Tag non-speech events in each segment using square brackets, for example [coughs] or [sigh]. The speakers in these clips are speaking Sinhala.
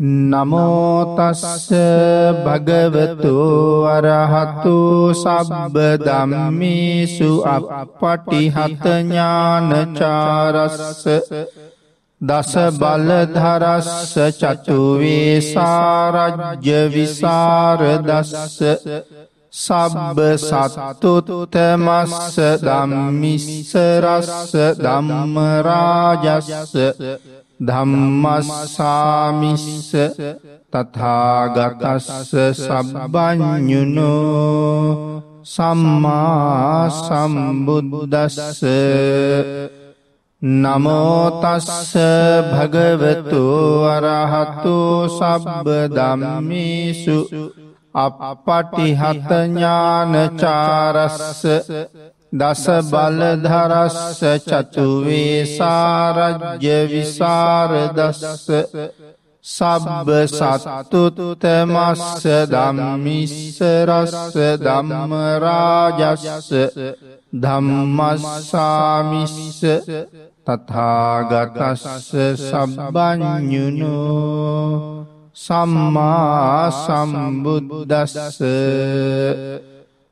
නමෝතස්ස භගවතු අරහතු සබ්බ දම්මිසු අපපටිහතඥානචාරස්ස දස බලධරස්ස චතුවේසාරජ්‍ය විසාරදස්ස සබ්බ සත්තුතුතමස්ස දම්මිස්සරස්ස දම්මරාජස්ස ධම්මස්සාමිස්ස තථාගතස්ස සබ්බඤුනෝ සම්මා සම්බුද්දස්ස නමෝතස්ස භගවතු අරහතු සබ්බ ධම්මේසු අපපටිහත ඥානචාරස්ස දස බලධරස්ස චතුවේ සාරජ්‍ය විසාරදස්ස සබ්බ සත්තුතුතමස්ස දම්මිස්සරස්ස දම්මරාජස්ස ධම්මස්සාමිස්ස තථාගතස්ස සබ්බඥුණු සම්මා සම්බුද්දස්ස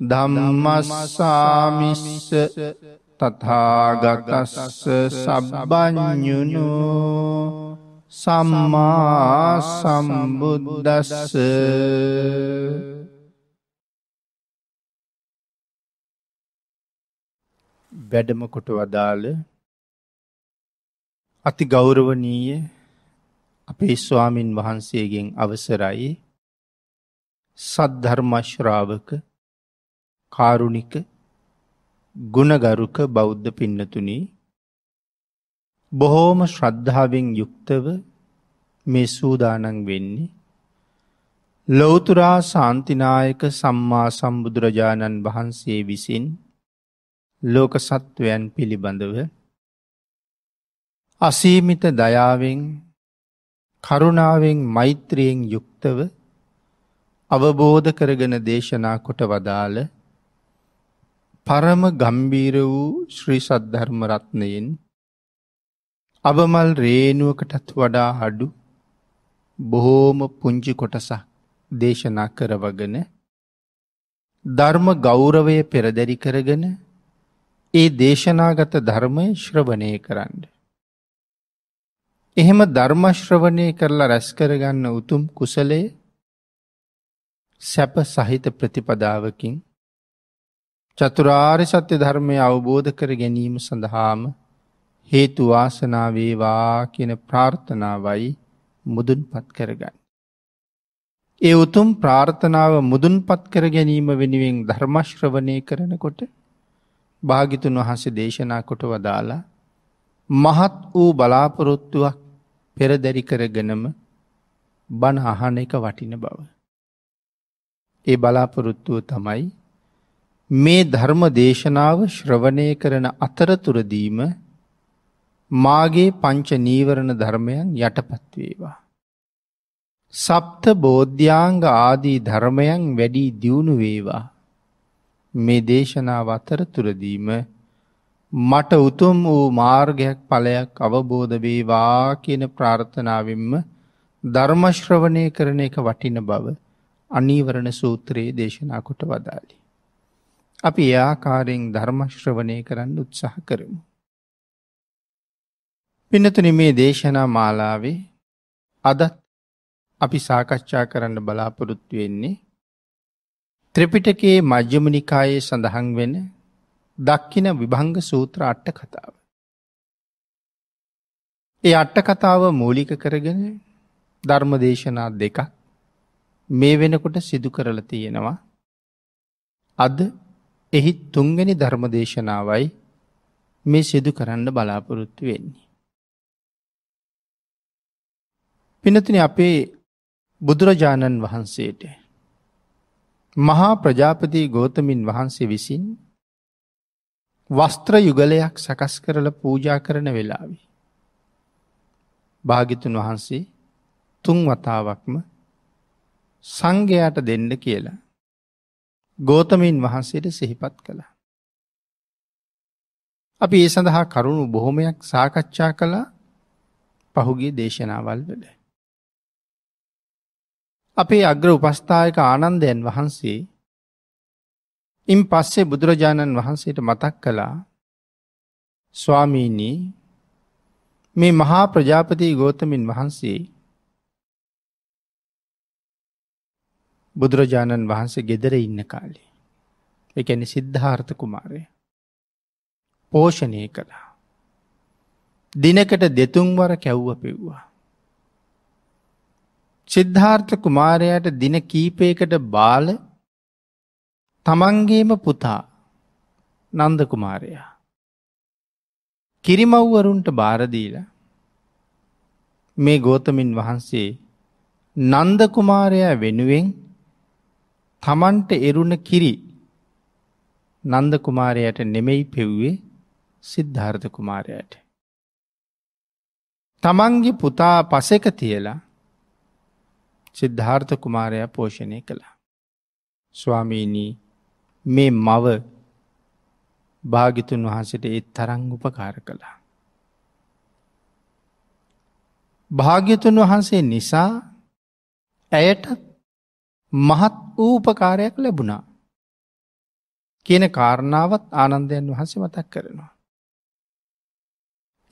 ධම්මස්සාමිස්ස තථාගතස්ස සබ්බඥුනු සම්මා සම්බුද්දස්ස වැඩම කොට වදාළ අති ගෞරවනීය අපේ ස්වාමින් වහන්සේගෙන් අවසරයි සද්ධර්ම ශ්‍රාවක කාරුණික ගුණගරුක බෞද්ධ පින්නතුනි බොහෝම ශ්‍රද්ධාවෙන් යුක්තව මේ සූදානන් වෙන්නේ ලොවතුරා සාන්තිනායක සම්මා සම්බුදුරජාණන් වහන්සේ විසින් ලෝක සත්වයන් පිළිබඳව අසීමිත දයාවෙන් කරුණාවෙන් මෛත්‍රියෙන් යුක්තව අවබෝධ කරගෙන දේශනා කොට වදාළ පරම ගම්බීර වූ ශ්‍රී සද්ධර්ම රත්නයෙන් අබමල් රේනුවකටත් වඩා අඩු බොහෝම පුංචි කොටසක් දේශනා කරවගෙන ධර්ම ගෞරවය පෙරදැරි කරගෙන ඒ දේශනාගත ධර්මය ශ්‍රවණය කරන්න. එහෙම ධර්මශ්‍රවණය කරලා රැස්කරගන්න උතුම් කුසලේ සැප සහිත ප්‍රතිපදාවකින් චතුරාර් සත්‍ය ධර්මය අවබෝධ කර ගැනීම සඳහාම හේතු වාසනාවේවා කියන ප්‍රාර්ථනාවයි මුදුන් පත් කරගන්න. ඒ උතුම් ප්‍රාර්ථනාව මුදුන් පත් කර ගැනීම වෙනුවෙන් ධර්මශ්‍රවනය කරනකොට භාගිතුන් වහන්සේ දේශනා කොට වදාලා මහත් වූ බලාපොරොත්තුවක් පෙරදැරි කරගෙනම බණ අහන එක වටින බව. ඒ බලාපොරොත්තුව තමයි මේ ධර්ම දේශනාව ශ්‍රවණය කරන අතරතුරදීම මාගේ පංච නීවරණ ධර්මයන් යටපත් වේවා. සප්ත බෝධ්‍යාංග ආදී ධර්මයන් වැඩි දියුණු වේවා. මේ දේශනාව අතරතුරදීම මට උතුම් වූ මාර්ගයක් ඵලයක් අවබෝධ වේවා කියන ප්‍රාර්ථනාවෙන්ම ධර්ම ශ්‍රවණය කරන එක වටින බව අනීවරණ සූත්‍රයේ දේශනා කොට වදාළි. අපි ඒ ආකාරයෙන් ධර්ම ශ්‍රවණය කරන්න උත්සාහ කරමු. පින්නතුනි මේ දේශනා මාලාවේ අදත් අපි සාකච්ඡා කරන්න බලාපොරොත්තු වෙන්නේ ත්‍රිපිටකයේ මජ්ක්‍ධිම නිකායේ සඳහන් වෙන දක්කින විභංග සූත්‍ර අට කතාව. ඒ අට කතාව මූලික කරගෙන ධර්ම දේශනා දෙකක් මේ වෙනකොට සිදු කරලා තියෙනවා. අද එහි තුන්ගනි ධර්මදේශනාවයි මේ සිදු කරන්න බලාපොරොත්තු වෙන්නේ. පිනතින අපේ බුදුරජාණන් වහන්සේට මහා ප්‍රජාපති ගෝතමින් වහන්සේ විසින් වස්ත්‍ර යුගලයක් සකස් කරල පූජා කරන වෙලාවි. භාගිතුන් වහන්සේ තුන් වතාවක්ම සංඝයාට දෙන්න කියලා ගෝතමීන් වහන්සේට සිහිපත් කළා. අපි ඒ සඳහා කරුණු බොහොමයක් සාකච්ඡා කළා පහුගේ දේශනාවල් වල. අපේ අග්‍ර උපස්ථායක ආනන්දයන් වහන්සේ ඉන් පස්සේ බුදුරජාණන් වහන්සේට මතක් කළා ස්වාමීනී මේ මහා ප්‍රජාපති ගෝතමින් වහන්සේ බුදුරජාණන් වහන්සේ ගෙදර ඉන්න කාලේ. එකැනි සිද්ධාර්ථ කුමාරය. පෝෂණය කළා. දිනකට දෙතුන්වර කැව්ව පෙව්වා. සිද්ධාර්ථ කුමාරයට දින කීපයකට බාල තමන්ගේම පුතා නන්ද කුමාරයා. කිරිමව්වරුන්ට බාරදීල මේ ගෝතමින් වහන්සේ නන්ද කුමාරයා වෙනුවෙන් තමන්ට එරුණ කිරි නන්ද කුමාරයට නෙමෙයි පෙව්වේ සිද්ධාර්ථ කුමාරයට. තමන්ගේ පුතා පසෙක තියලා සිද්ධාර්ථ කුමාරයා පෝෂණය කළා. ස්වාමීනී මේ මව භාගිතුන් වහන්සට ඒත් තරං උපකාර කළා. භාග්‍යතුන් වහන්සේ නිසා ඇයටත් මහත් ඌපකාරයක් ලැබුණා. කියන කාරණාවත් ආනන්දයන් වහන්සේ මතක් කරනවා.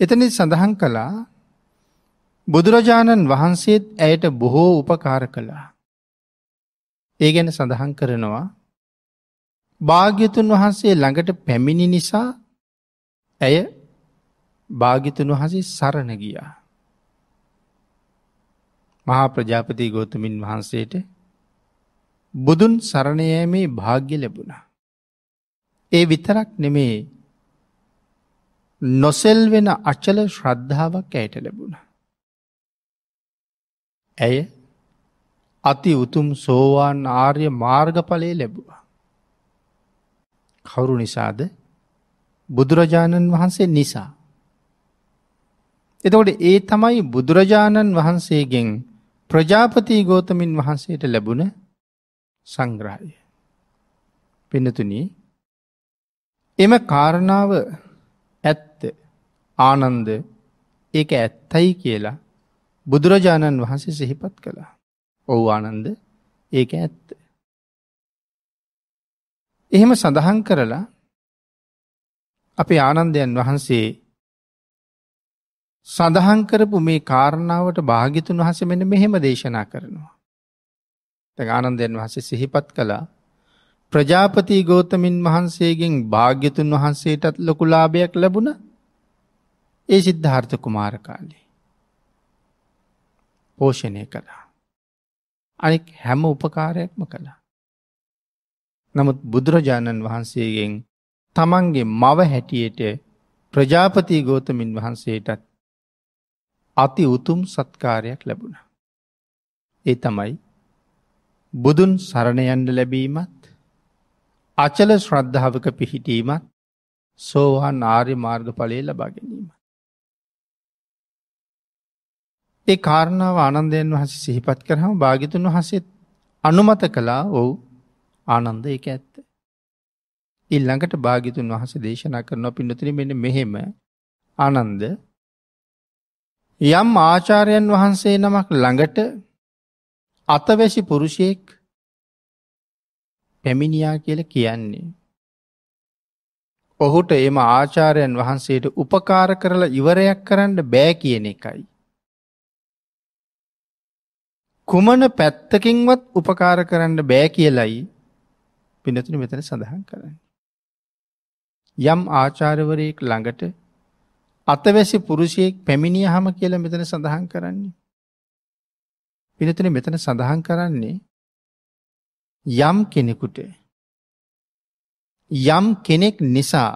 එතනි සඳහන් කළා බුදුරජාණන් වහන්සේත් ඇයට බොහෝ උපකාර කළා. ඒ ගැන සඳහන් කරනවා භාග්‍යතුන් වහන්සේ ළඟට පැමිණි නිසා ඇය භාගිතුන් වහසේ සරණ ගියා. මහා ප්‍රජාපති ගෝතමින් වහන්සේට බුදුන් සරණ යෑමේ වාග්ය ලැබුණා. ඒ විතරක් නෙමේ නොසෙල් වෙන අචල ශ්‍රද්ධාවක් ඇයට ලැබුණ. ඇය අති උතුම් සෝවාන් ආර්ය මාර්ගඵලය ලැබුවා. කවුරු නිසාද බුදුරජාණන් වහන්සේ නිසා. එතකොට ඒ තමයි බුදුරජාණන් වහන්සේගෙන් ප්‍රජාපති ගෝතමින් වහන්සේට ලැබුණ සංග්‍රහය. පෙනතුනි එම කාරණාව ඇත්ත ආනන්ද ඒක ඇත්තයි කියලා බුදුරජාණන් වහන්සේ සිහිපත් කළා. ඔවු ආනන්ද ඒක ඇත්ත. එහෙම සඳහන් කරලා අපේ ආනන්දයන් වහන්සේ සඳහන් කරපු මේ කාරණාවට භාගිතුන් වහස මෙන මෙහෙම දේශනා කරනවා. තැ ආනන්දයන් වහසේ සිහිපත් කළා ප්‍රජාපති ගෝතමින් වහන්සේගෙන් භාග්‍යතුන් වහන්සේටත් ලොකු ලාභයක් ලැබුණ ඒ සිද්ධාර්ථ කුමාර කාලේ පෝෂණය කළා අනෙක් හැම උපකාරයක්ම කළා නමුත් බුදුරජාණන් වහන්සේගෙන් තමන්ගේ මව හැටියට ප්‍රජාපති ගෝතමින් වහන්සේටත් අති උතුම් සත්කාරයක් ලැබුණ ඒ තමයි බුදුන් සරණ යන්න ලැබීමත් අචල ශ්‍රද්ධාවක පිහිටීමත් සෝහන් ආර්ය මාර්ග පලේ ලබා ගැනීම. ඒ කාරණාව ආනන්දයන් වහස සිහිපත් කරහම භාගිතුන් වහසෙත් අනුමත කලා ඔවු ආනන්ද එක ඇත්ත. ඉල්ළඟට භාගිතුන් වහස දේශනා කරන පින්නතුන මෙන මෙහෙම ආනන්ද යම් ආචාරයන් වහන්සේ නමක් ළඟට අතවැසි පුරුෂයෙක් පැමිණියා කියල කියන්නේ. ඔහුට එම ආචාරයන් වහන්සේට උපකාර කරලා ඉවරයක් කරන්න බෑ කියන එකයි. කුමන පැත්තකින්වත් උපකාර කරන්න බෑ කියලයි පිනතුන මෙතන සඳහන් කරන්න. යම් ආචාරවරයෙක් ළඟට අතවැසි පුරුෂයෙක් පැමිණිය හම කියල මෙතන සඳහන් කරන්නේ. පිනතුන මෙතන සඳහන් කරන්නේ යම් කෙනෙකුට යම් කෙනෙක් නිසා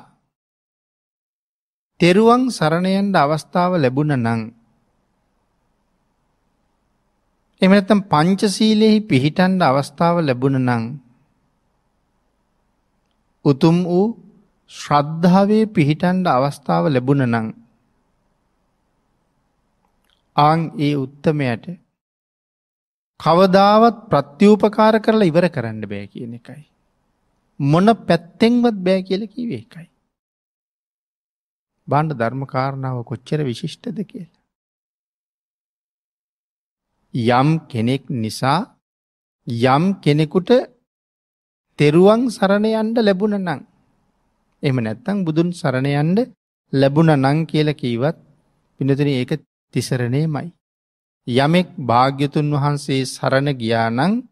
තෙරුවන් සරණයන්ට අවස්ථාව ලැබුණ නං. එමනැත්තම් පංචසීලෙහි පිහිටන්ඩ අවස්ථාව ලැබුණ නං. උතුම් වූ ශ්‍රද්ධාවේ පිහිටන්ඩ අවස්ථාව ලැබුණ නං. ආං ඒ උත්තමයට කවදාවත් ප්‍රත්‍යූපකාර කරලා ඉවර කරන්න බෑ කියන එකයි. මොන පැත්තෙන්වත් බෑ කියල කිව එකයි. බණ්ඩ ධර්මකාරණාව කොච්චර විශිෂ්ටද කියලා. යම් කෙනෙක් නිසා යම් කෙනෙකුට තෙරුවන් සරණයන්ට ලැබුණ නං. එම නැත්තං බුදුන් සරණයන්ට ලැබුණ නං කියල කීවත් පිනතින ඒක තිසරණය මයි. යමෙක් භාග්‍යතුන් වහන්සේ සරණ ගියානං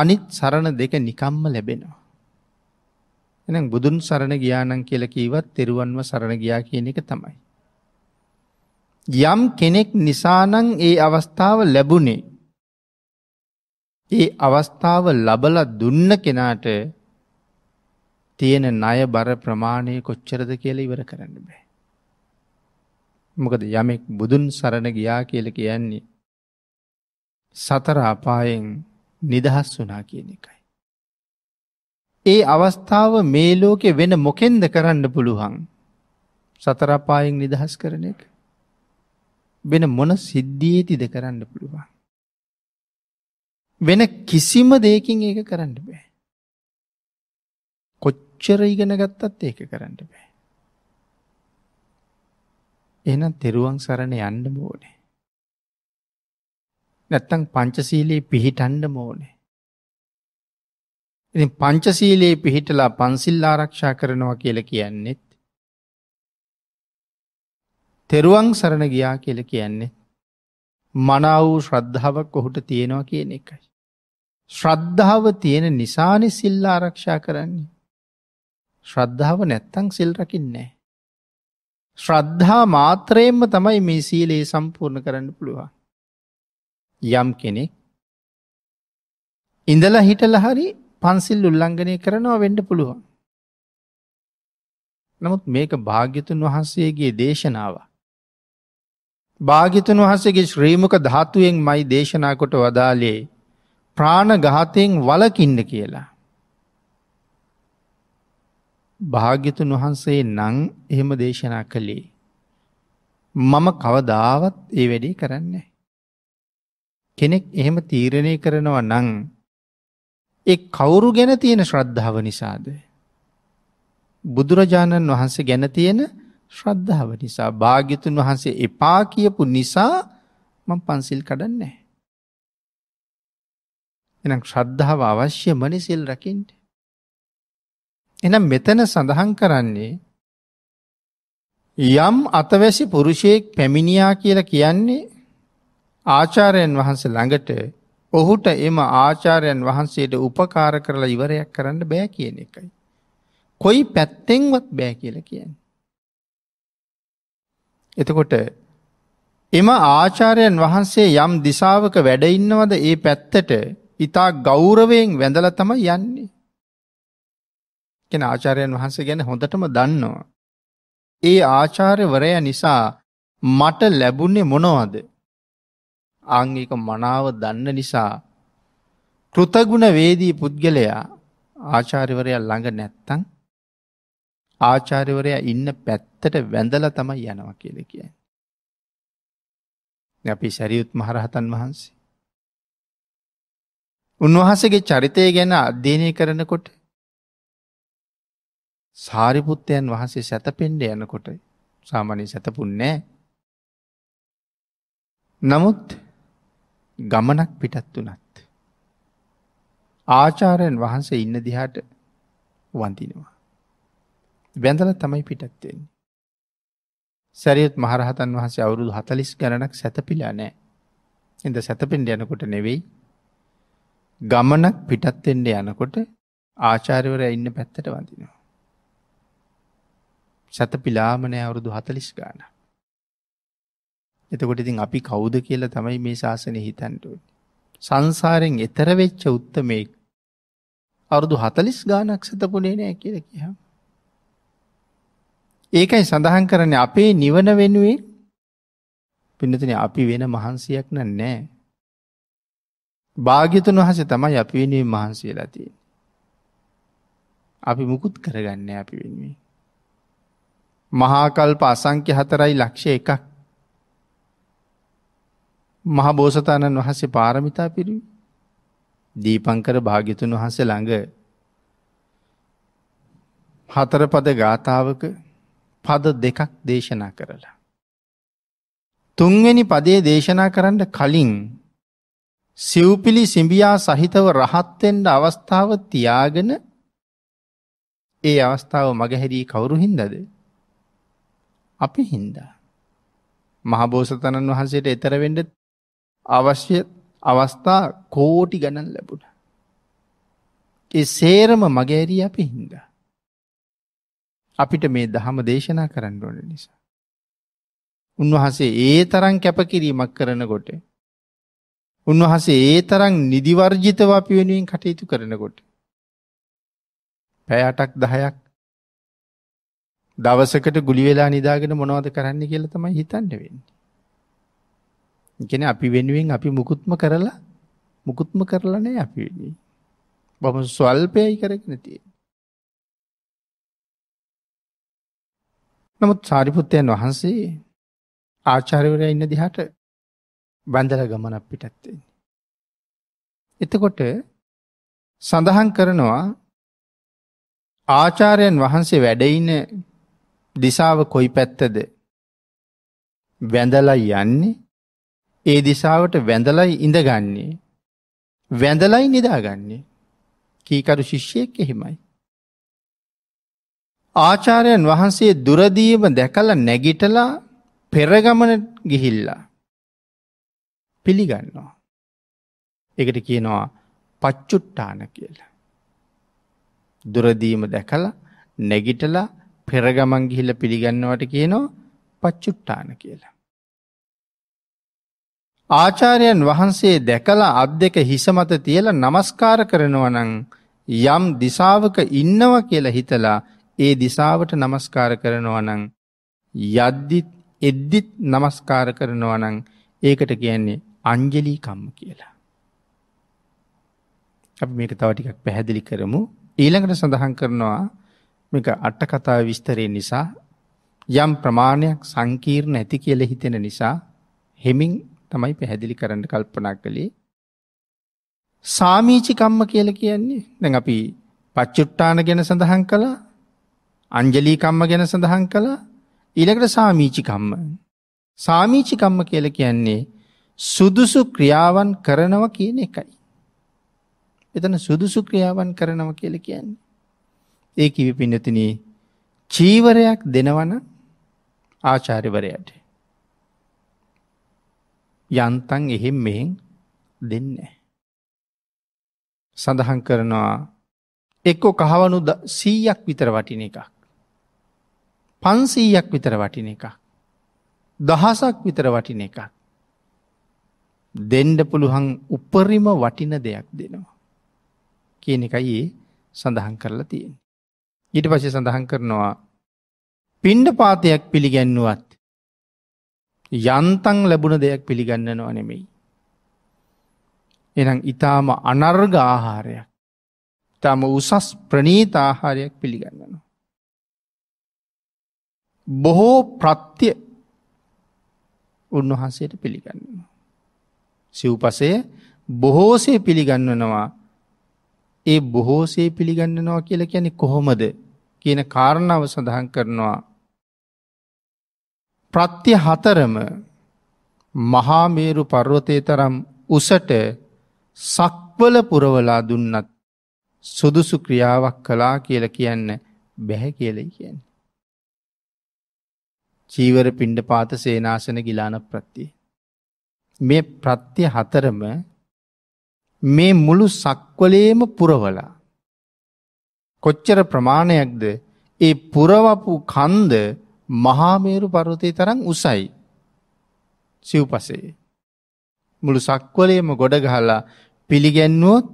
අනිත් සරණ දෙක නිකම්ම ලැබෙනවා. එනම් බුදුන් සරණ ගියානන් කියල කීවත් තෙරුවන්ව සරණ ගියා කියන එක තමයි. යම් කෙනෙක් නිසානං ඒ අවස්ථාව ලැබුණේ. ඒ අවස්ථාව ලබල දුන්න කෙනාට තියෙන ණය බර ප්‍රමාණය කොච්චරද කියල ඉවර කරන්න බෑ. මොකද යමෙක් බුදුන් සරණ ගියා කියල කියන්නේ සතර අපායෙන් නිදහස් වනා කියන එකයි. ඒ අවස්ථාව මේ ලෝකෙ වෙන මොකෙන්ද කරන්න පුළුවන් සතරපායෙන් නිදහස් කරන එක වෙන මොන සිද්ධියතිද කරන්න පුළුවන්. වෙන කිසිම දෙයකින් ඒක කරන්න බෑ. කොච්චර ඉගෙන ගත්තත් ඒක කරන්න බෑ. එහෙනම් තෙරුවන් සරණ යන්න ඕනේ. නැත්තම් පංචශීලයේ පිහිටන්න ඕනේ. ඉතින් පංචශීලයේ පිහිටලා පන්සිල් ආරක්ෂා කරනවා කියලා කියන්නේත් තෙරුවන් සරණ ගියා කියලා කියන්නේ මනාව ශ්‍රද්ධාවක් ඔහුට තියෙනවා කියන එකයි. ශ්‍රද්ධාව තියෙන නිසානේ සිල් ආරක්ෂා කරන්නේ. ශ්‍රද්ධාව නැත්තම් සිල් රකින්නේ නැහැ. ශ්‍රද්ධා මාත්‍රයෙන්ම තමයි මේ සීලයේ සම්පූර්ණ කරන්න පුළුවන්. යම් කෙනෙක් ඉඳලා හිටල හරි පන්සිල් උල්ලංඝනය කරනවා වෙන්න පුළුවන්. නමුත් මේක භාග්‍යතුන් වහන්සේගේ දේශනාව. භාගිතුන් වහන්සේගේ ශ්‍රීමක ධාතුවෙන් මයි දේශනා කොට වදාලේ ප්‍රාණ ගාතයෙන් වලකින්න කියලා. භාග්‍යතුන් වහන්සේ නං එහෙම දේශනා කළේ. මම කවදාවත් ඒ වැඩේ කරන්නේ. කෙනෙක් එහෙම තීරණය කරනවා නං එ කවුරු ගැන තියෙන ශ්‍රද්ධාව නිසාද. බුදුරජාණන් වහන්සේ ගැන තියෙන ශ්‍රද්ධාව නිසා භාග්‍යතුන් වහන්සේ එපා කියපු නිසා මං පන්සිල් කඩන්නේ. එනම් ශ්‍රද්ධාව අවශ්‍ය මනිසිල් රකින්ට. එහෙනම් මෙතන සඳහන් කරන්නේ යම් අතවැසි පුරුෂයෙක් පැමිණියා කියලා කියන්නේ ආචාර්යයන් වහන්සේ ළඟට ඔහුට එම ආචාර්යයන් වහන්සේට උපකාර කරලා ඉවරයක් කරන්න බෑ කියන එකයි. කොයි පැත්තෙන්වත් බෑ කියලා කියන්නේ. එතකොට එම ආචාර්යයන් වහන්සේ යම් දිසාවක වැඩ ඉන්නවද ඒ පැත්තට ඊතා ගෞරවයෙන් වැඳලා තමයි යන්නේ. කියන ආචාර්යයන් වහන්සේ ගැන හොඳටම දන්නවා. ඒ ආචාර්යවරය නිසා මට ලැබුණේ මොනවද? ආංගික මනාව දන්න නිසා කෘතගුණ වේදී පුද්ගලයා ආචාර්යවරයා ළඟ නැත්තං ආචාර්යවරයා ඉන්න පැත්තට වැඳල තමයි යනවා කියල කියයි. අපි සැරියුත් මහරහතන් වහන්සේ. උන්වහසගේ චරිතය ගැන අධ්‍යයනය කරනකොට සාරිපුත්තයන් වහන්සේ සැතපෙන්ඩ යනකොට සාමානය සැතපුන්නේ. නමුත් ගමනක් පිටත් වනත්. ආචාරයෙන් වහන්සේ ඉන්න දිහාට වන්දිනවා. බැඳල තමයි පිටත්වෙන්. සැරියුත් මහරහතන් වහන්සේ අවුරුදු හතලිස් ගණනක් සැතපිලා නෑ. එද සැතපෙන්ට යනකොට නෙවෙයි. ගමනක් පිටත්වෙෙන්ට යනකොට ආචාර්යවර ඉන්න පැත්තට වඳනවා. සැතපිලාමනය අවුරුදු හතලිස් ගාන. එතකොට ඉතින් අපි කවුද කියලා තමයි මේ ශාසනය හිතන්ටුවන්. සංසාරෙන් එතරවෙච්ච උත්තමයෙක් අවුරුදු හතලිස් ගානක් සතපුනේ නෑ කියල කියහම්. ඒකයි සඳහන් කරන අපේ නිවන වෙනුවේ පිනතින අපි වෙන මහන්සියක් න නෑ. භාග්‍යතුන් වහස තමයි අපි වෙනුවෙන් මහන්සියලා තියෙන. අපි මුකුත් කරගන්න අපි වෙනුවේ. මහාකල්ප අසංක්‍ය හතරයි ලක්ෂ එකක් මහබෝසතාණන් වහන්සේ පාරමිතා පිරි දීපංකර භාගිතුන් වහන්සේ ළඟ හතරපද ගාථාවක පද දෙකක් දේශනා කරලා. තුන්වැනි පදේ දේශනා කරන්න කලින් සිව්පිලි සිඹියා සහිතව රහත්තෙන්ට අවස්ථාව තියාගෙන ඒ අවස්ථාව මගහැරී කවුරු හින්දද අපි හින්දා. මහබෝසතණන් වහන්සේට එතරවෙඩ අවශ්‍ය අවස්ථා කෝටි ගණන් ලැබුණ. ඒ සේරම මගේරී අපි හින්දා. අපිට මේ දහම දේශනා කරන්න ඕන නිසා. උන්වහසේ ඒ තරන් කැපකිරීමක් කරනකොට උන්වහසේ ඒ තරන් නිදිවර්ජිතව අපි වෙනුවෙන් කටයුතු කරනකොට පැය අටක් දහයක් දවසකට ගුලි වෙලා නිදාගෙන මොනවද කරන්න කියලා තමයි හිතන්න වෙන්නේ. කියන්නේ අපි වෙනුවෙන් අපි මුකුත්ම කරලා මුකුත්ම කරලා නැහැ අපි වෙන්නේ. බොහොම සල්පයයි කරගෙන තියෙන්නේ. නමුත් සාරිපුත්තයන් වහන්සේ ආචාර්යවරයා ඉන්න දිහාට බැඳලා ගමනක් පිටත් වෙන්නේ. එතකොට සඳහන් කරනවා ආචාර්යයන් වහන්සේ වැඩ දිසාව කොයි පැත්තද වැඳලයි යන්නේ ඒ දිසාවට වැඳලයි ඉඳගන්නේ වැඳලයි නිදාගන්නේ කීකරු ශිෂ්‍යයෙක් එහෙමයි. ආචාරයන් වහන්සේ දුරදීම දැකල නැගිටලා පෙරගමන ගිහිල්ලා පිළිගන්නවා. එකට කියනවා පච්චුට්ටාන කියලා. දුරදීම දැකලා නැගිටලා පෙර ගමන් ගිහිල්ලා පිළිගන්නවට කියනවා පච්චුට්ටාන කියලා. ආචාර්යයන් වහන්සේ දැකලා අත් දෙක හිස මත තියලා নমස්කාර කරනවා නම් යම් දිසාවක ඉන්නවා කියලා හිතලා ඒ දිසාවට নমස්කාර කරනවා නම් යද්දිත් එද්දිත් নমස්කාර කරනවා නම් ඒකට කියන්නේ අංජලි කම්ම කියලා. අපි මේක තව ටිකක් පැහැදිලි කරමු. ඊළඟට සඳහන් කරනවා මේක අට කතාව විස්තරය නිසා යම් ප්‍රමාණයක් සංකීර්ණ ඇති කියල හිතෙන නිසා හෙමින් තමයි පැහැදිලි කරන්න කල්පනා කළේ. සාමීචිකම්ම කියල කියන්නේ දැන් අපි පච්චුට්ටාන ගැන සඳහන් කළ අංජලීකම්ම ගැන සඳහන් කළ ඉළකට සාමීචිකම්ම. සාමීචිකම්ම කියල කියන්නේ සුදුසු ක්‍රියාවන් කරනව කියන එකයි. එතන සුදුසු ක්‍රියාවන් කරනව කියල කියන්නේ. ඒ කිවි පින්නතින චීවරයක් දෙනවන ආචාරිවරයට. යන්තන් එහෙම් මෙහෙන් දෙන්න. සඳහන් කරනවා එක්කෝ කහවනු සීයක් විතර වටින එකක්. පන්සීයක් විතර වටින එකක්. දහසක් විතර වටින එකක්. දෙන්ඩ පුළුවන් උපරිම වටින දෙයක් දෙනවා. කියන එකයි ඒ සඳහන් කරලා තියෙන්. ඊට පස්සේ සඳහන් කරනවා පිණ්ඩපාතයක් පිළිගැන්නුවත් යන්තම් ලැබුණ දෙයක් පිළිගන්නනවා නෙමෙයි. එනම් ඊටාම අනර්ග ආහාරයක්. ඊටාම උසස් ප්‍රණීත ආහාරයක් පිළිගන්නවා. බොහෝ ප්‍රත්‍ය උන්වහන්සේට පිළිගන්නවා. සිව්පසය බොහෝසේ පිළිගන්නනවා ඒ බොහෝසේ පිළිගන්නනවා කියලා කියන්නේ කොහොමද කියන කාරණාව සඳහන් කරනවා. ප්‍රත්‍ය හතරම මහා මේරු පර්වතයේ තරම් උසට සක්වල පුරවලා දුන්නත් සුදුසු ක්‍රියාවක් කළා කියලා කියන්න බැහැ කියලයි කියන්නේ. චීවර පිණ්ඩපාත සේනාසන ගිලාන ප්‍රත්තිය. මේ ප්‍රත්‍ය හතරම මේ මුළු සක්වලේම පුරවලා. කොච්චර ප්‍රමාණයක්ද ඒ පුරවපු කන්ද මහාමේරු පර්වතය තරම් උසයි සිව්පසේ. මුළු සක්වලේම ගොඩගහලා පිළිගැන්වුවොත්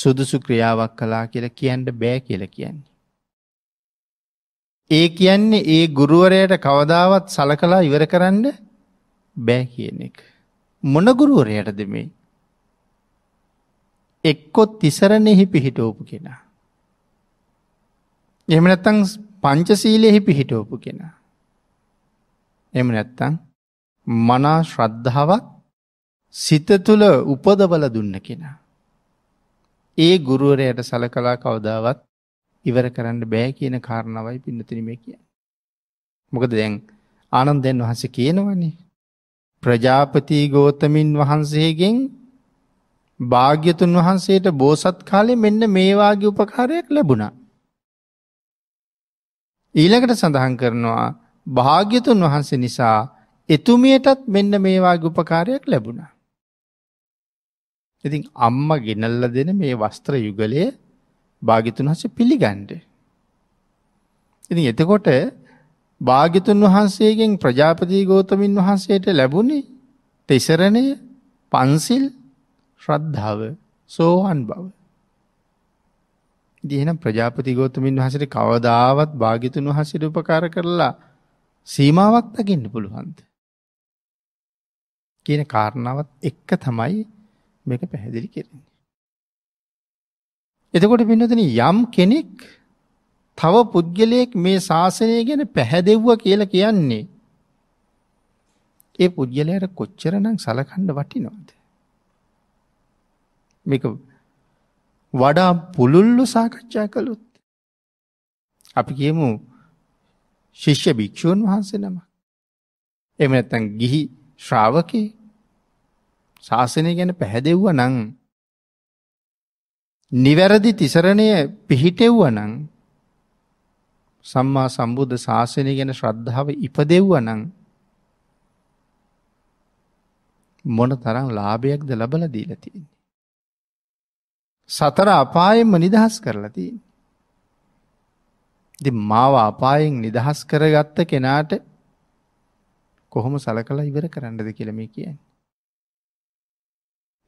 සුදුසු ක්‍රියාවක් කලා කියලා කියන්න බෑ කියල කියන්නේ. ඒ කියන්නේ ඒ ගුරුවරයට කවදාවත් සලකලා ඉවර කරන්න බෑ කියන එක. මොන ගුරුවරයටද මේ එක්කෝ තිසරණෙහි පිහිටෝපු කෙනා. එහෙම නැත්තං පංචසීලයෙහි පිහිටෝපු කෙනා. එම නැත්තං මනා ශ්‍රද්ධාවක් සිත තුළ උපදබල දුන්න කෙනා. ඒ ගුරුවරයට සලකලා කවදාවත් ඉවර කරන්න බෑ කියන කාරණාවයි පින්නතිනීම කිය. මොකද දැන් ආනන්දයන් වහන්සේ කියනවනේ. ප්‍රජාපති ගෝතමින් වහන්සේගෙන් භාග්‍යතුන් වහන්සේට බෝසත් කාලේ මෙන්න මේවාගේ උපකාරයක් ලැබුණා. ඊළඟට සඳහන් කරනවා භාග්‍යතුන් වහන්සේ නිසා එතුමියටත් මෙන්න මේවාගේ උපකාරයක් ලැබුණා. ඉතින් අම්ම ගෙනල්ල දෙන මේ වස්ත්‍ර යුගලය භාගිතුන් වහස පිළිගන්ඩ. ඉතින් එතකොට භාගිතුන් වහන්සේගෙන් ප්‍රජාපතිී ගෝතමින් වහන්සේට ලැබුණේ තෙසරණය පන්සිල් ශ්‍රද්ධාව සෝහන් බව. දිහන ප්‍රජාපති ගෝතමින් වහසට කවදාවත් භාගිතුන් වහසිට උපකාර කරලා සීමාවක් දකින්න පුළුවන්ද. කියන කාරණාවත් එක්ක තමයි මේක පැහැදිලි කරන්නේ. එතකොට පින්නතන යම් කෙනෙක් තව පුද්ගලයෙක් මේ ශාසනය ගැන පැහැදෙව්ව කියලා කියන්නේ. ඒ පුද්ගලයට කොච්චරනම් සලකණ්ඩ වටිනවද. මේක වඩා පුළුල්ලු සාකච්ඡා කළොත් අපි කියමු ශිෂ්‍ය භික්‍ෂූන් වහන්සේ නම එම නැත්තන් ගිහි ශ්‍රාවකය ශාසනය ගැන පැහැදෙව්ව නං නිවැරදි තිසරණය පිහිටෙව්ව නං සම්මා සම්බුද්ධ ශාසනය ගැන ශ්‍රද්ධාව ඉපදෙව්ව නං මොන තරම් ලාභයක්ද ලබල දීලතින්නේ සතර අපායෙන්ම නිදහස් කරලා තියෙන. ඉතින් මාව අපායෙන් නිදහස් කරගත්ත කෙනාට කොහොම සලකලා ඉවර කරන්නද කියලා මේ කියන්නේ.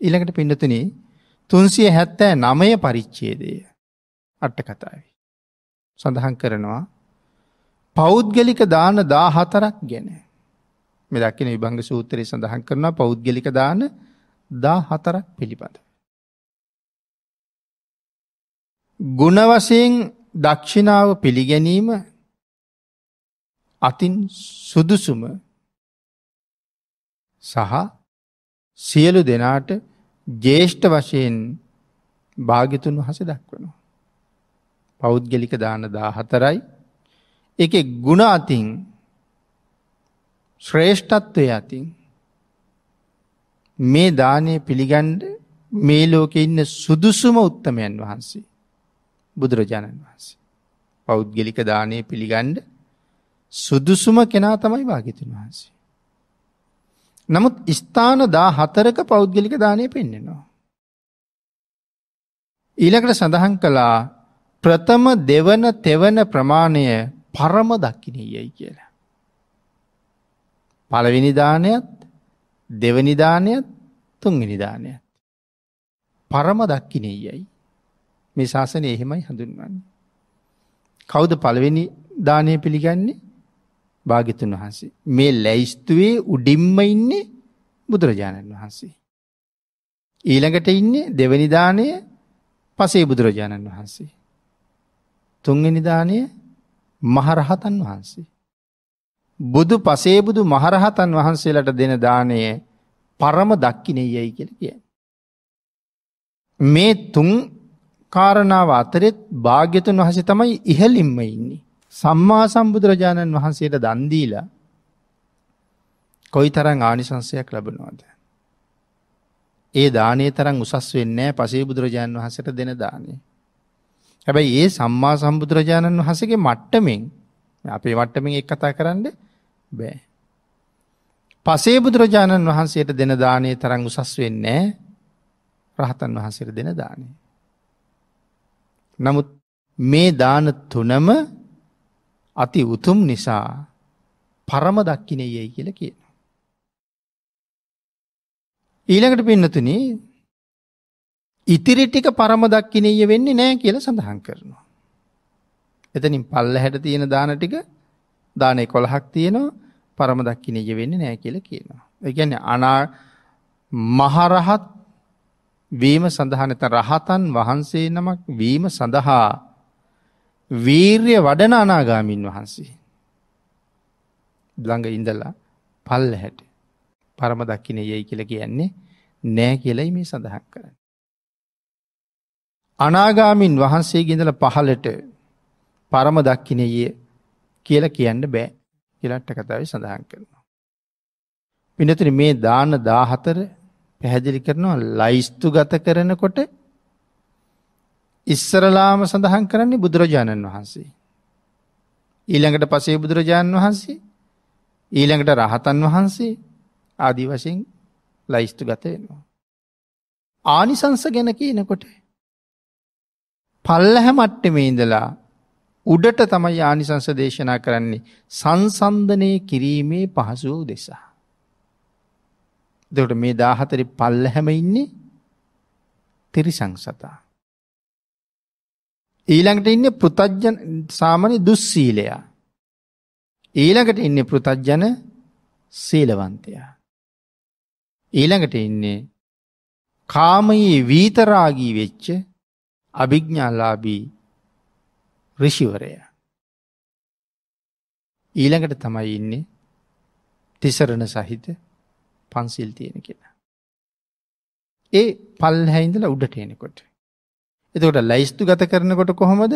ඊළඟට පින්නතුනි 379 පරිච්ඡේදය අට කතාවේ සඳහන් කරනවා පෞද්ගලික දාන 14ක් ගැන. මේ දක්ින විභංග සූත්‍රයේ සඳහන් කරනවා පෞද්ගලික දාන 14ක් පිළිබඳව. ගුණ වශයෙන් දක්ෂිනාව පිළිගැනීම අතින් සුදුසුම සහ සියලු දෙනාට ජේෂ්ඨ වශයෙන් භාගිතුන් වහස දක්වනවා. පෞද්ගලික දාන දා හතරයි එක ගුණ අතින් ශ්‍රේෂ්ඨත්වය අතින් මේ දානය පිළිගන්ඩ මේ ලෝකෙ ඉන්න සුදුසුම උත්තමයන් වහන්සේ. බුදුරජාණන් වහන්සේ. පෞද්ගලික දානය පිළිගන්ඩ සුදුසුම කෙනා තමයි භාගිතුන් වහන්සේ. නමුත් ස්ථාන දා හතරක පෞද්ගලික දානය පෙන්නෙනවා. ඊළකට සඳහන් කළා ප්‍රථම දෙවන තෙවන ප්‍රමාණය පරම දක්කිනීයයි කියලා. පලවිනිධානයත් දෙවනිධානයත් තුන්ගනිධානයත්. පරම දක්කිනීයයි. මේ ශාසනය එහෙමයි හඳුන්වන්නේ. කවුද පළවෙනි දානය පිළිගන්නේ භාගිතුන් වහන්සේ. මේ ලැයිස්තුවේ උඩින්ම ඉන්නේ බුදුරජාණන් වහන්සේ. ඊළඟට ඉන්නේ දෙවනි දානය පසේ බුදුරජාණන් වහන්සේ. තුන්වෙනි දානය මහරහතන් වහන්සේ. බුදු පසේබුදු මහරහතන් වහන්සේලට දෙන දානය පරම දක්කිනෙ යැයි කියල කිය. මේ තුන් කාරණාව අතරෙත් භාග්‍යතුන් වහසේ තමයි ඉහලින්ම ඉන්නේ. සම්මා සම්බුදුරජාණන් වහන්සේට දන්දීලා කොයි තරං ආනිසංසයක් ලබනවාද. ඒ දානය තරං උසස් වෙන්නෑ පසේ බුදුරජාණන් වහසට දෙන දානය. හැබැයි ඒ සම්මා සම්බුදුරජාණන් වහසගේ මට්ටමෙන් අපේ වට්ටමින් එක් කතා කරන්න බෑ. පසේ බුදුරජාණන් වහන්සේට දෙන දානය තරං උසස් වෙන්නේ රහතන් වහන්සේට දෙන දානේ. නමුත් මේ දාන තුනම අති උතුම් නිසා පරම දක්කිනෙයයි කියල කියන. ඊළඟට පින්නතුන ඉතිරිටික පරම දක්කිනෙය වෙන්නේ නෑ කියල සඳහන් කරනවා. එතනින් පල්ල හැට තියෙන දාන ටික දානය කොළහක් තියෙනවා පරම දක්කිනෙය වෙන්නේ නෑ කියල කියනවා. එකැන අනා මහරහත් වීම සඳහා නැත රහතන් වහන්සේ නමක් වීම සඳහා වීර්ය වඩන අනාගාමීන් වහන්සේ. ළඟ ඉඳලා පල්ල හැට පරම දක්කින යයි කියල කියන්නේ නෑ කියලයි මේ සඳහන් කරන්න. අනාගාමින් වහන්සේ ගිඳල පහලට පරම දක්කිනයේ කියල කියන්න බෑ කියලට්ට කතාව සඳහන් කරනවා. පිනතින මේ දාන දාහතර පැහැදිලි කරනවා ලයිස්තු ගත කරනකොට ඉස්සරලාම සඳහන් කරන්නේ බුදුරජාණන් වහන්සේ. ඊළඟට පසේ බුදුරජාණන් වහන්සේ ඊළඟට රහතන් වහන්සේ ආදි වශයෙන් ලයිස්තු ගත වෙනවා. ආනිසංස ගැන කියනකොට පල්ලහැ මට්ටමේ ඉඳලා උඩට තමයි ආනිසංස දේශනා කරන්නේ සංසන්දනය කිරීමේ පහසු දෙසා. එතකොට මේ 14 පල්ලැහැම ඉන්නේ තිරිසං සතා. ඊළඟට ඉන්නේ පෘතජ්ජන සාමාන්‍ය දුස්සීලයා. ඊළඟට ඉන්නේ පෘතජ්ජන සීලවන්තයා. ඊළඟට ඉන්නේ කාමයේ වීතරාගී වෙච්ච අභිඥාලාභී ඍෂිවරයා. ඊළඟට තමයි ඉන්නේ තිසරණ සහිත පන්සිල් තියෙන කියලා. ඒ පල්හැයිඳලා උඩට එනකොට. එතකොට ලයිස්තු ගත කරනකොට කොහොමද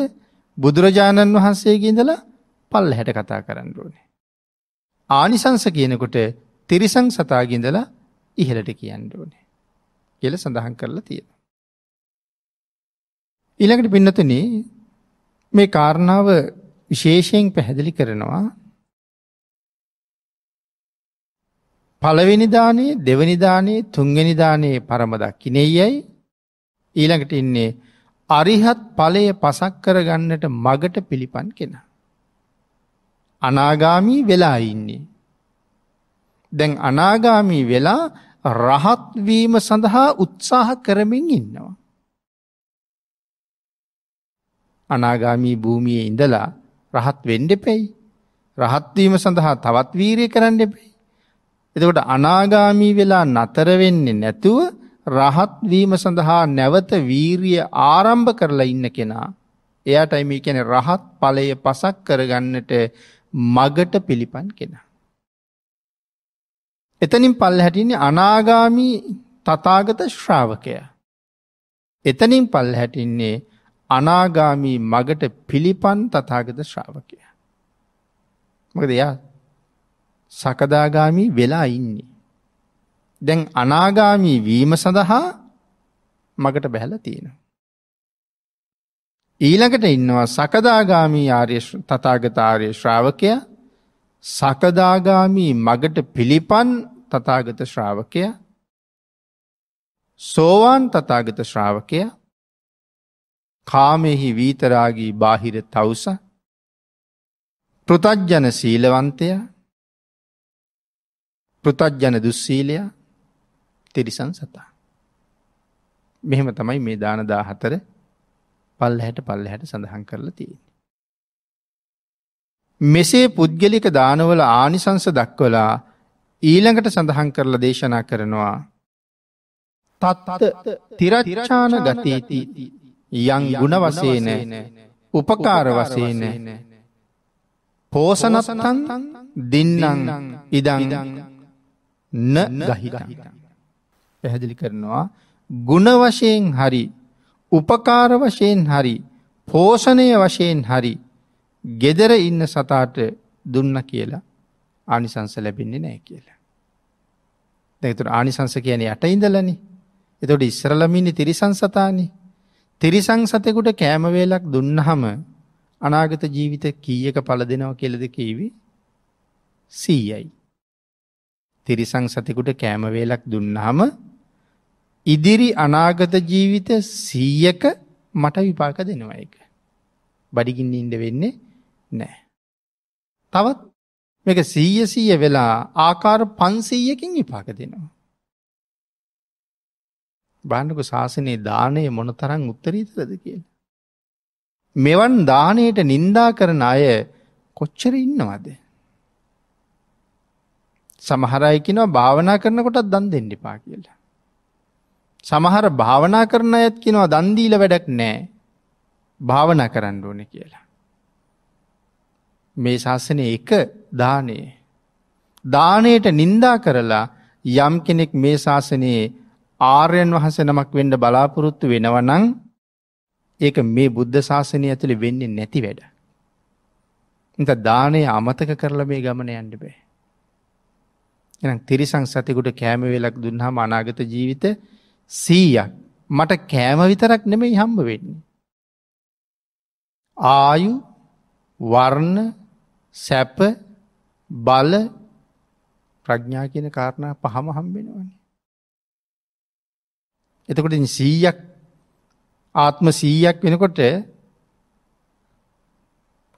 බුදුරජාණන් වහන්සේගේ ඉඳලා පල්හැට කතා කරන්න ඕනේ. ආනිසංස කියනකොට තිරිසං සතාගේ ඉඳලා ඉහළට කියන්න ඕනේ. කියලා සඳහන් කරලා තියෙනවා. ඊළඟට පින්නතුනි මේ කාරණාව විශේෂයෙන් පැහැදිලි කරනවා පළවෙනි දානේ දෙවනි දානේ තුන්වෙනි දානේ පරම දක්ිනේයයි ඊළඟට ඉන්නේ අරිහත් ඵලය පසක් කරගන්නට මගට පිළිපන් කෙනා. අනාගාමී වෙලා ඉන්නේ. දැන් අනාගාමී වෙලා රහත්වීම සඳහා උත්සාහ කරමින් ඉන්නවා. අනාගාමී භූමියේ ඉඳලා රහත් වෙන්න එපෙයි. රහත්වීම සඳහා තවත් වීරිය කරන්න එපෙයි. එතකොට අනාගාමී වෙලා නතර වෙන්නේ නැතුව රහත් වීම සඳහා නැවත වීරිය ආරම්භ කරලා ඉන්න කෙනා එයාටයි මේ කියන්නේ රහත් ඵලය පසක් කරගන්නට මගට පිළිපන් කෙනා. එතනින් පල්හැටින්නේ අනාගාමී තථාගත ශ්‍රාවකයා. එතනින් පල්හැටින්නේ අනාගාමී මගට පිළිපන් තථාගත ශ්‍රාවකයා. මොකද එයා සකදාගාමී වෙලා ඉන්නේ. දැන් අනාගාමී වීම සඳහා මගට බැහැල තියෙන. ඊළඟට ඉන්නවා සකදාගාමී ආර්ය තථාගතාර්ය ශ්‍රාවකය සකදාගාමී මගට පිළිපන් තථාගත ශ්‍රාවකය සෝවාන් තථාගත ශ්‍රාවකය කාමෙහි වීතරාගී බාහිර තවුස පෘතජ්ජන සීලවන්තයා පෘතජ්ජන දුස්සීලය තිරිසන් සතා. මෙහෙම තමයි මේ දාන දාහතර පල්ල හැට පල්ල හැට සඳහන් කරලා තියෙන. මෙසේ පුද්ගලික දානවල ආනිසංස දක්වලා ඊළඟට සඳහන් කරලා දේශනා කරනවා තත්ත තිරචාන ගතීති යං ගුණ වසේන උපකාර වසේන පෝසනසනන් දින්නන් ඉදං න ගහිකා. පැහැදිලි කරනවා ගුණ වශයෙන් හරි උපකාර වශයෙන් හරි පෝෂණය වශයෙන් හරි ගෙදර ඉන්න සතාට දුන්න කියලා ආනිසංස ලැබෙන්නේ නෑ කියලා. දෙතුර ආනිසංස කියන යට ඉඳලනි. එතොට ඉස්සරලමින්න තිරිසං සතානි. තිරිසං සතෙකුට කෑමවේලක් දුන්නහම අනාගත ජීවිත කීයක පල දෙනව කෙලද කීවි සීයයි. තිරිසං සතෙකුට කෑම වේලක් දුන්නාම ඉදිරි අනාගත ජීවිත 100ක මට විපාක දෙනවා ඒක. බඩගින්න ඉන්න වෙන්නේ නැහැ. තවත් මේක 100 100 වෙලා ආකාර 500කින් විපාක දෙනවා. බාණ්ඩක ශාසනයේ දාණය මොනතරම් උත්තරීතරද කියලා. මෙවන් දාණයට නිඳා කරන අය කොච්චර ඉන්නවද? සමහර අය කියනවා භාවනා කරනකොටත් දන් දෙන්න එපා කියලා. සමහර භාවනා කරන අයත් කියනවා දන් දීලා වැඩක් නැහැ. භාවනා කරන්න ඕනේ කියලා. මේ ශාසනය එක දානය. දානයට නින්දා කරලා යම් කෙනෙක් මේ ශාසනයේ ආර්යයන් වහන්සේ නමක් වෙන්න බලාපොරොත්තු වෙනවනම් ඒක මේ බුද්ධ ශාසනය ඇතුළේ වෙන්නේ නැති වැඩ. ඉතින් දාණය අමතක කරලා මේ ගමන යන්න බෑ. එහෙනම් තිරිසන් සතෙකුට කෑම වේලක් දුන්නාම අනාගත ජීවිත 100ක් මට කෑම විතරක් නෙමෙයි හම්බ වෙන්නේ. ආයු වර්ණ සැප බල ප්‍රඥා කියන කාරණා පහම හම්බෙනවනේ. එතකොට 100ක් ආත්ම 100ක් වෙනකොට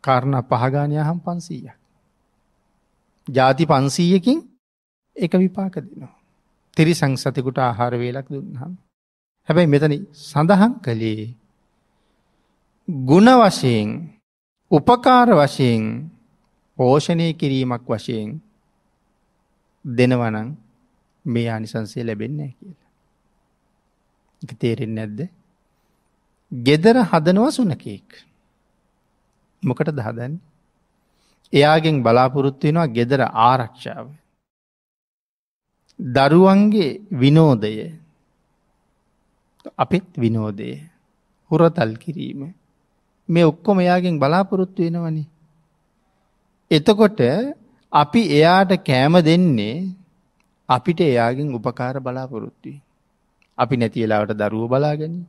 කාරණා පහ ගාණය හම් 500ක්. ಜಾති 500කින් ඒක විපාක දෙනවා. තිරිසං සතිකුට ආහාර වේලක් දුන්නාම. හැබැයි මෙතන සඳහන් කළේ ගුණ වශයෙන් උපකාර වශයෙන් පෝෂණය කිරීමක් වශයෙන් දෙනවනං මේ අනිසන්සේ ලැබෙන්නේ කියලා. එක තේරෙන් නැද්ද. ගෙදර හදනව සුනකෙක්. මොකට දහදන් එයාගෙන් බලාපොරොත්තු වෙනවා ගෙදර ආරක්ෂාව දරුවන්ගේ විනෝදය අපිත් විනෝදය හුරතල් කිරීම මේ ඔක්කොම එයාගෙන් බලාපොරොත්තු වෙනවනි. එතකොට අපි එයාට කෑම දෙන්නේ අපිට එයාගෙන් උපකාර බලාපොරොත්තුයි. අපි නැතිලාවට දරුව බලාගැනී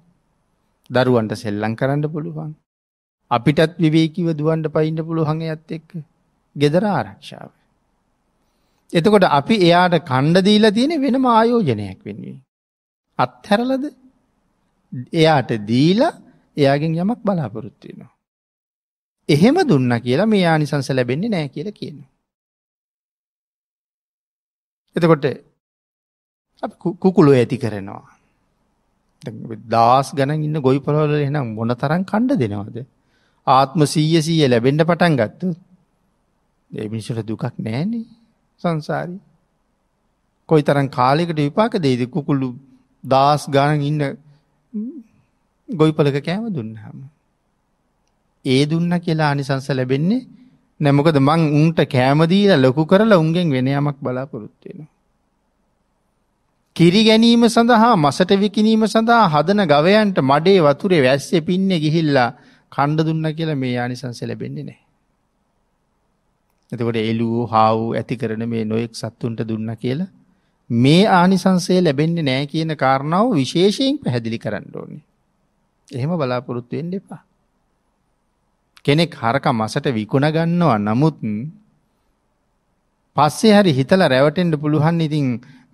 දරුවන්ට සෙල්ලං කරන්න පුළුවන්. අපිටත් විවේකිව දුවන්ට පයින්ට පුළුහඟ ඇත් එක්ක ගෙදර ආරක්ෂාව. එතකොට අපි එයාට කණ්ඩ දීලා තියෙන වෙනම ආයෝජනයක් වෙනුවෙන්. අත්හැරලද? එයාට දීලා එයාගෙන් යමක් බලාපොරොත්තු වෙනවා. එහෙම දුන්නා කියලා මේ ආනිසංස ලැබෙන්නේ නැහැ කියලා කියනවා. එතකොට කුකුලෝ ඇති කරනවා. දාස් ගණන් ඉන්න ගොවි පොළවල එහෙනම් මොන තරම් කණ්ඩ දෙනවද? ආත්ම 100 100 ලැබෙන්න පටන් ගත්තොත් ඒ මිනිසුන්ට දුකක් නැහැ නේ. සංසාරී. කොයි තරන් කාලෙකට විපාක දෙයිද කුකුල්ලු දස් ගාන ඉන්න ගොයිපලක කෑම දුන්නහම. ඒ දුන්න කියලා අනිසංස ලැබෙන්නේ නැමකද මං උන්ට කෑමදීල ලොකු කරලා උන්ගෙන් වෙන යමක් බලාපොරොත්වෙනවා. කිරි ගැනීම සඳහා මසට විකිනීම සඳහා හදන ගවයන්ට මඩේ වතුරේ වැස්සේ පින්න ගිහිල්ලා කණ්ඩ දුන්න කියලා මේ ආනිසංස ලැබෙන්නේ නෑ. එතකොට එළුවෝ හාවු ඇති කරන මේ නොයෙක් සත්තුන්ට දුන්න කියලා මේ ආනිසංසය ලැබෙන්නේ නෑ කියන කාරණාව විශේෂයෙන් පැහැදිලි කරන්න ඕනේ. එහෙම බලාපොරොත්තු වෙන්න එපා. කෙනෙක් හරක මසට විකුණ ගන්නවා නමුත් පස්සේ හරි හිතලා රැවටෙන්න පුළුවන් ඉතින්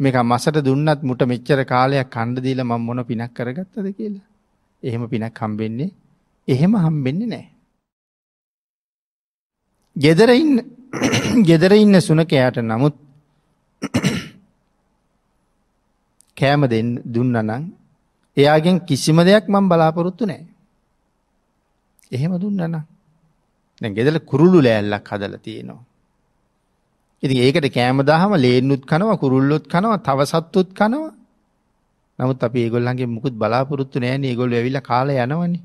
මේක මසට දුන්නත් මුට මෙච්චර කාලයක් කණ්ඩ දීලා මම මොන පිනක් කරගත්තද කියලා. එහෙම පිනක් හම්බෙන්නේ එහෙම හම්බෙන්නේ නැහැ. gederein [coughs] ගෙදර ඉන්න සුනකයාට නමුත් [coughs] කෑම දෙන්න දුන්නා නම් එයාගෙන් කිසිම දෙයක් මම බලාපොරොත්තු නැහැ. එහෙම දුන්නා නම් දැන් ගෙදර කුරුළු ලෑල්ලක් හදලා තියෙනවා. ඉතින් ඒකට කෑම දාහම ලේන්නුත් කනවා කුරුල්ලොත් කනවා තව සත්තුත් කනවා. නමුත් අපි ඒගොල්ලන්ගේ මුකුත් බලාපොරොත්තු නැහැ නේ ඒගොල්ලෝ ඇවිල්ලා කාලා යනවනේ.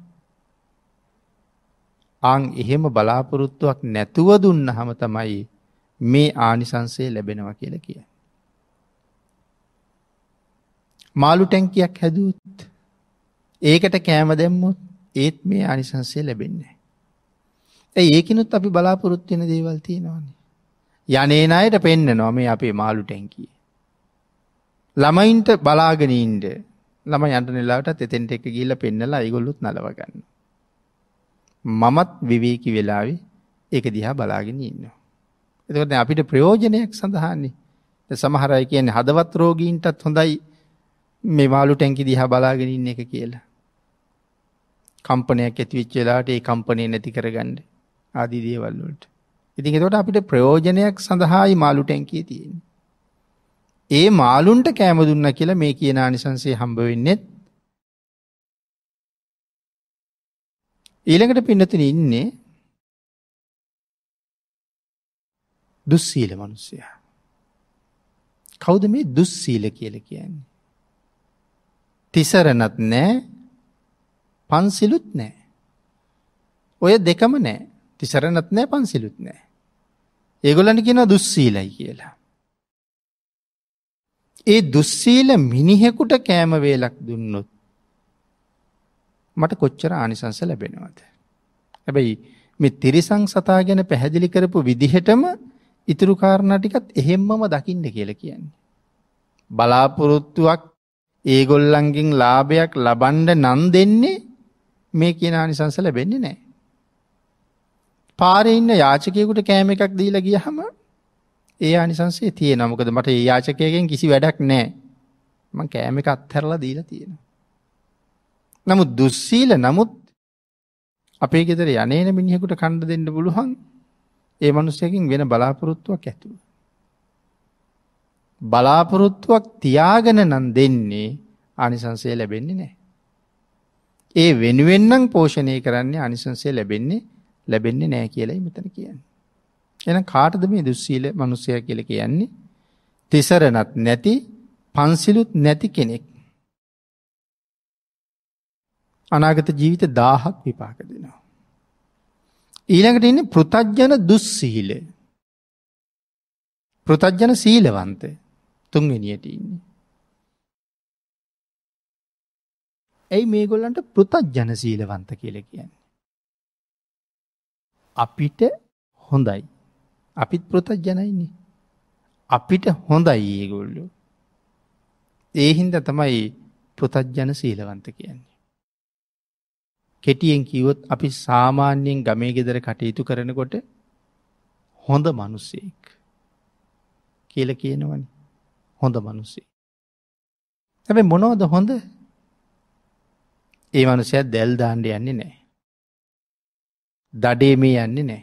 ආං එහෙම බලාපොරොත්තුවක් නැතුව දුන්න හම තමයි මේ ආනිසන්සේ ලැබෙනව කියල කිය. මාළු ටැංකයක් හැදුත් ඒකට කෑම දැම්මුත් ඒත් මේ ආනිසන්සේ ලැබෙන්නේ. ඇයි ඒකනුත් අපි බලාපොරොත්තින දේවල් තියෙනවානේ. යනේන අයට පෙන්න්න නො මේ අපේ මාළු ටැංකී. ළමයින්ට බලාගෙනීන්ට ළම යන්ට නිලාටත් එතෙන්ට එක ගිල්ල පෙන්නලා ඉගොල්ලුත් නලවගන්න. මමත් විවේකි වෙලාවේ ඒක දිහා බලාගෙන ඉන්නවා. එතකොට අපිට ප්‍රයෝජනයක් සඳහන්නේ. සමහර අය කියන්නේ හදවත් රෝගීන්ටත් හොඳයි මේ වාලු ටැංකි දිහා බලාගෙන ඉන්න එක කියලා. කම්පනයක් ඇති වෙච්ච වෙලාවට ඒ කම්පණය නැති කරගන්න ආදී දේවල් වලට. ඉතින් එතකොට අපිට ප්‍රයෝජනයක් සඳහායි මාළු ටැංකිය තියෙන්නේ. ඒ මාළුන්ට කෑම දුන්නා කියලා මේ කියන ආනිසංසය හම්බ වෙන්නේ ඊළඟට පින්නතින ඉන්නේ දුස්සීල මිනිසයා. කවුද මේ දුස්සීල කියලා කියන්නේ? තිසරණත් නැහැ, පන්සිලුත් නැහැ. ඔය දෙකම නැහැ. තිසරණත් නැහැ, පන්සිලුත් නැහැ. ඒගොල්ලන්ට කියනවා දුස්සීලයි කියලා. ඒ දුස්සීල මිනිහෙකුට කෑම වේලක් දුන්නොත් මට කොච්චර ආනිසංස ලැබෙනවද. හැබැයි මේ තිරිසං සතා ගැන පැහැදිලි කරපු විදිහටම ඉතුරු කාරණා ටිකත් එහෙම්මම දකින්න කියලා කියන්නේ. බලාපොරොත්තුවක් ඒගොල්ලන්ගෙන් ලාභයක් ලබන්න නම් දෙන්නේ මේ කියන ආනිසංස ලැබෙන්නේ නැහැ. පාරේ ඉන්න යාචකයෙකුට කෑම එකක් දීලා ගියහම ඒ ආනිසංසය තියෙනවා. මොකද මට ඒ යාචකයෙන් කිසි වැඩක් නැහැ. මං කෑම එක අත්හැරලා දීලා තියෙනවා. නමුත් දුස්සීල නමුත් අපේ ගෙදර යනේන මිනිහෙකුට කණ්ඩ දෙන්න පුළුවන් ඒ මනුස්සයකින් වෙන බලාපොරොත්තුවක් ඇතුව. බලාපොරොත්තුවක් තියාගෙන නම් දෙන්නේ අනිසංසය ලැබෙන්නේ නෑ. ඒ වෙනුවෙන්නම් පෝෂණය කරන්නේ අනිසංසය ලැබෙන්නේ ලැබෙන්නේ නෑ කියලයි මෙතන කියන්න. එන කාටද මේ දුස්සීල මනුස්සය කියල කියන්නේ තිසරණත් නැති පන්සිලුත් නැති කෙනෙක්. අනාගත ජීවිත දාහක් විපාක දෙනවා. ඊළඟට ඉන්න පෘතජ්ජන දුස්සීලය. පෘතජ්ජන සීලවන්ත තුන්වෙනියට ඉන්නේ. ඇයි මේගොල්ලන්ට පෘතජ්ජන සීලවන්ත කියල කියන්නේ. අපිට හොඳයි. අපිත් පෘතජ්ජනයින්නේ. අපිට හොඳයි ඒගොල්ලු. ඒ හින්ද තමයි පෘතජ්ජන සීලවන්ත කියන්නේ. කෙටියෙන් කිවොත් අපි සාමාන්‍යයෙන් ගමේ ගෙදර කටයුතු කරනකොට හොඳ මනුස්සයෙක් කියල කියනවන හොඳ මනුස්සේ. ඇැබ මොනෝද හොඳ ඒ මනුසය දැල් දාණ්ඩ යන්නේ නෑ. දඩේ මේ යන්නේ නෑ.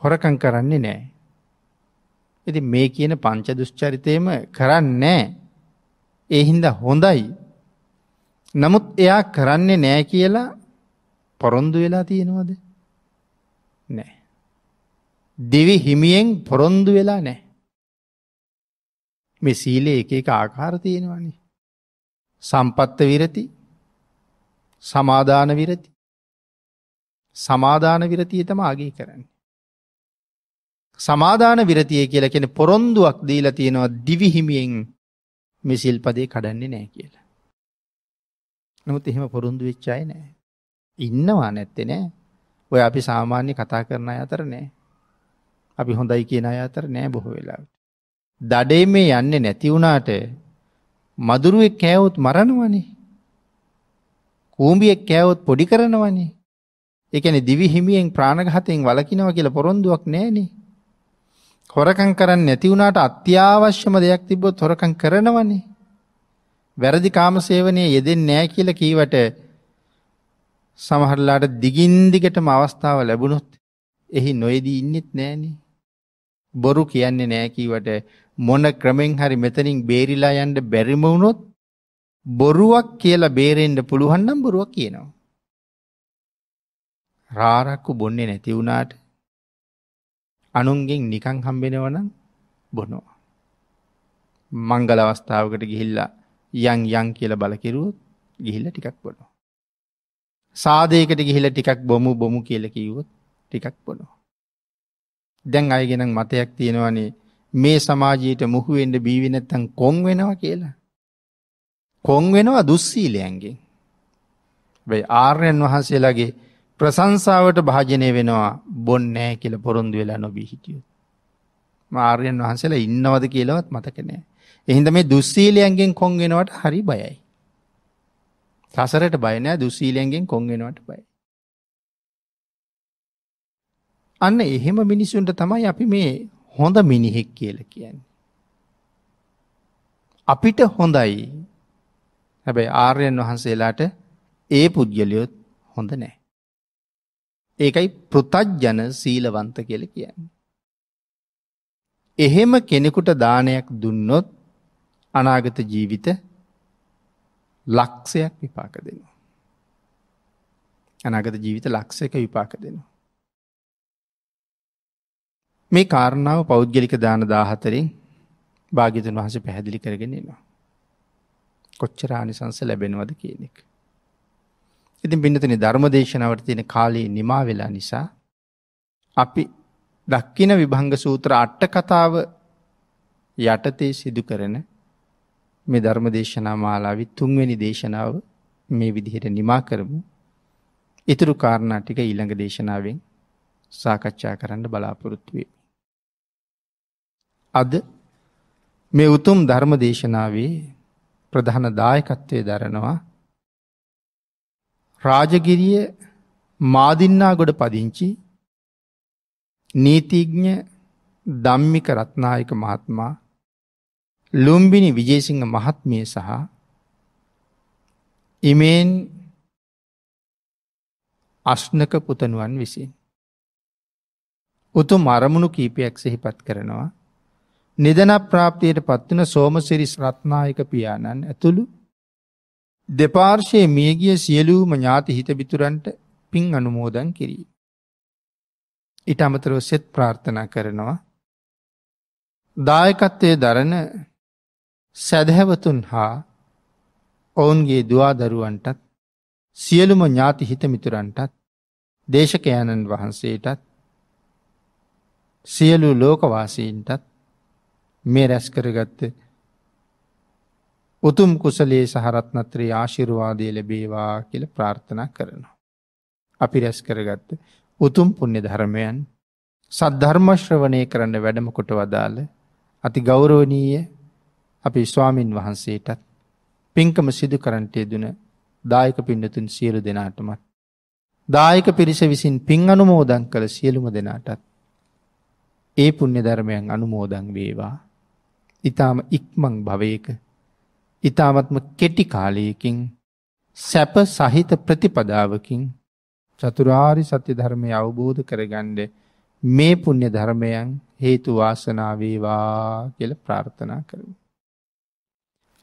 හොරකං කරන්නේ නෑ. ඇති මේ කියන පංච දුෂ්චරිතයම කරන්න නෑ ඒ හින්දා හොඳයි නමුත් එයා කරන්නේ නෑ කියලා පොරොන්දු වෙලා තියෙනවද? නෑ. දිවි හිමියෙන් පොරොන්දු වෙලා නෑ. මේ සීලේ එක එක ආකාර තියෙනවනේ. සම්පත්ත විරති සමාධාන විරති සමාධාන විරතිය තම අගේ කරන්නේ. සමාධාන විරතිය කියලා කෙන පොරොන්දුවක් දීලා තියෙනවා දිවිහිමියෙන් මෙසිල්පදේ කඩන්නේ නෑ කියලා. නමුත් එහෙම පොරුන්දු වෙච්ච අය නැහැ. ඉන්නවා නැත්තේ නෑ. ඔය අපි සාමාන්‍ය කතා කරන අය අතර නෑ. අපි හොඳයි කියන අය අතර නෑ බොහෝ වෙලාවට. දඩේ මේ යන්නේ නැති වුණාට මදුරුවෙක් කෑවොත් මරණවනේ. කූඹියෙක් කෑවොත් පොඩි කරනවනේ. ඒ කියන්නේ දිවි හිමියෙන් ප්‍රාණඝාතයෙන් වළකිනවා කියලා පොරොන්දුවක් නැහනේ. හොරකම් කරන්නේ නැති වුණාට අත්‍යවශ්‍යම දෙයක් තිබ්බොත් හොරකම් කරනවනේ. වැරදි කාමසේවනයේ යෙදෙන්නේ නැහැ කියලා කීවට සමහරලාට දිගින් දිගටම අවස්ථාව ලැබුණොත් එහි නොයදී ඉන්නෙත් නැහනේ. බොරු කියන්නේ නැහැ කීවට මොන ක්‍රමෙන් හරි මෙතනින් බේරිලා යන්න බැරිම වුණොත් බොරුවක් කියලා බේරෙන්න පුළුවන් නම් බොරුවක් කියනවා. රාරක්කු බොන්නේ නැති වුණාට අනුන්ගෙන් නිකං හම්බෙනවනම් බොනවා. මංගල අවස්ථාවකට ගිහිල්ලා යන් යන් කියල බලකිරුවොත් ගිහිල්ල ටිකක් බොනවා. සාදයකට ගිහිල ටිකක් බොමු බොමු කියල කිව්වොත් ටිකක් බොනවා. දැන් අයගෙනම් මතයක් තියෙනවනේ මේ සමාජයට මුහුවෙන්ට බීවිනැත්තන් කොන් වෙනවා කියලා. කොන් වෙනවා දුස්සීලයන්ගෙන්. බැයි ආර්යන් වහන්සේලාගේ ප්‍රසංසාාවට භාජනය වෙනවා බොන්නෑ කියල පොරොන්දු වෙලා නොබී හිටියුත්. මාර්යන් වහන්සේලා ඉන්නවද කියලවත් මතකනෑ. එහින්ද මේ දුස්සීලයන්ගෙන් කොන් වෙනවට හරි බයයි. සසරට බය නෑ දුස්සීලයන්ගෙන් කොන් වෙනවට බයයි. අන්න එහෙම මිනිසුන්ට තමයි අපි මේ හොඳ මිනිහෙක් කියල කියන්නේ. අපිට හොඳයි හැබැයි ආර්යන් වහන්සේලාට ඒ පුද්ගලයොත් හොඳ නෑ. ඒකයි පෘතජ්ජන සීලවන්ත කියල කියන්න. එහෙම කෙනෙකුට දානයක් දුන්නොත් අනාගත ජීවිත ලක්ෂයක් විපාක දෙනවා. අනාගත ජීවිත ලක්ෂයක විපාක දෙනවා. මේ කාරණාව පෞද්ගලික දාන දාහතරින් භාගිතන් වහස පැහැදිලි කරගෙනනවා. කොච්චරානිසංස ලැබෙනවද කියනෙක්. ඉතින් බිඳතන ධර්ම දේශනාවට තියෙන කාලයේ නිමා වෙලා නිසා අපි දක්කින විභංග සූත්‍ර අට්ට කතාව යටතේ සිදු කරන මේ ධර්ම දේශනා මාලාවි තුන්වැනි දේශනාව මේ විදිහට නිමා කරමු. ඉතුරු කාරණා ටික ඊළඟ දේශනාවෙන් සාකච්ඡා කරන්න බලාපොරොත්තු වෙමි. අද මේ උතුම් ධර්ම දේශනාවේ ප්‍රධාන දායකත්වයේ දරනවා රාජගිරිය මාදින්නාගොඩ පදිංචි නීතිඥ ධම්මික රත්නායක මහත්මයා ලුම්බිනි විජේසිංහ මහත්මිය සහ ඉමෙන් අශ්නක පුතනුවන් විසින්. උතු මරමුණු කීපයක් සෙහිපත් කරනවා. නිදන ප්‍රාප්තියට පත්වන සෝමසිරිස් රත්නායක පියාණන් ඇතුළු දෙපාර්ශයේ මියගිය සියලූම ඥාති හිතබිතුරන්ට පින් අනුමෝදන් කිරී. ඉට අමතරව සෙත් ප්‍රාර්ථනා කරනවා. දායකත්වය දරණ සැදැහැවතුන් හා ඔවුන්ගේ දවාදරුවන්ටත් සියලුම ඥාති හිතමිතුරන්ටත් දේශකයණන් වහන්සේටත් සියලු ලෝකවාසීන්ටත් මේ රැස් කරගත්ත උතුම් කුසලේ සහරත්නත්‍රයේ ආශිරවාදය ලැබේවා කියල ප්‍රාර්ථනා කරනවා. අපි රැස් කරගත්ත උතුම් පුුණ්‍ය ධර්මයන් සද්ධර්මශ්‍රවනය කරන්න වැඩම කොට වදාළ අති ගෞරෝණීය අපි ස්වාමීන් වහන්සේටත් පින්කම සිදු කරන්ටය දුන දායක පින්නතුන් සියලු දෙනාටමත්. දායක පිරිස විසින් පින් අනුමෝදන් කළ සියලුම දෙනාටත්. ඒ පුුණ්‍ය ධර්මයන් අනුමෝදන් වේවා. ඉතාම ඉක්මං භවයක ඉතාමත්ම කෙටි කාලයකින් සැප සහිත ප්‍රතිපදාවකින් චතුරාරි සත්‍ය ධර්මය අවබෝධ කරගණ්ඩ මේ පුුණ්‍ය ධර්මයන් හේතු වාසනාවේවා කියල ප්‍රාර්ථනා කරමු.